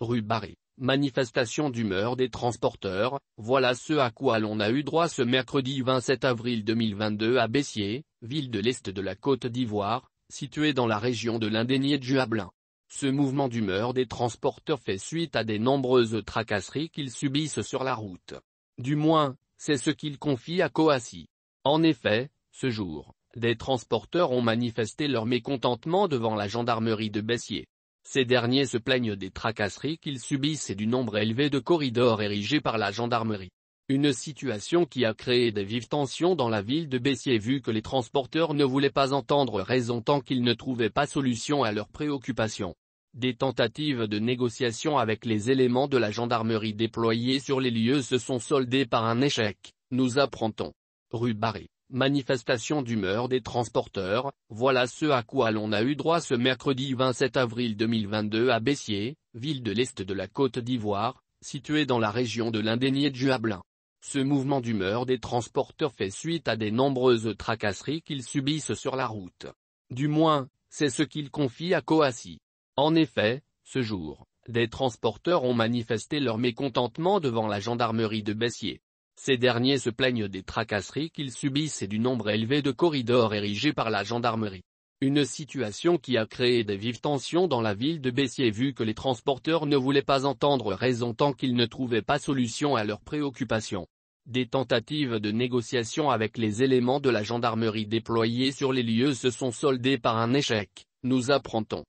Rue Barré, manifestation d'humeur des transporteurs, voilà ce à quoi l'on a eu droit ce mercredi 27 avril 2022 à Bessier, ville de l'Est de la Côte d'Ivoire, située dans la région de l'Indénié du Hablin. Ce mouvement d'humeur des transporteurs fait suite à des nombreuses tracasseries qu'ils subissent sur la route. Du moins, c'est ce qu'ils confient à Coassi. En effet, ce jour, des transporteurs ont manifesté leur mécontentement devant la gendarmerie de Bessier. Ces derniers se plaignent des tracasseries qu'ils subissent et du nombre élevé de corridors érigés par la gendarmerie. Une situation qui a créé des vives tensions dans la ville de Bessier, vu que les transporteurs ne voulaient pas entendre raison tant qu'ils ne trouvaient pas solution à leurs préoccupations. Des tentatives de négociation avec les éléments de la gendarmerie déployés sur les lieux se sont soldées par un échec, nous apprend-on. Rue Barré manifestation d'humeur des transporteurs, voilà ce à quoi l'on a eu droit ce mercredi 27 avril 2022 à Bessier, ville de l'Est de la Côte d'Ivoire, située dans la région de l'indénié du Hablin. Ce mouvement d'humeur des transporteurs fait suite à des nombreuses tracasseries qu'ils subissent sur la route. Du moins, c'est ce qu'ils confient à Coassi. En effet, ce jour, des transporteurs ont manifesté leur mécontentement devant la gendarmerie de Bessier. Ces derniers se plaignent des tracasseries qu'ils subissent et du nombre élevé de corridors érigés par la gendarmerie. Une situation qui a créé des vives tensions dans la ville de Bessier, vu que les transporteurs ne voulaient pas entendre raison tant qu'ils ne trouvaient pas solution à leurs préoccupations. Des tentatives de négociation avec les éléments de la gendarmerie déployés sur les lieux se sont soldées par un échec, nous apprendons.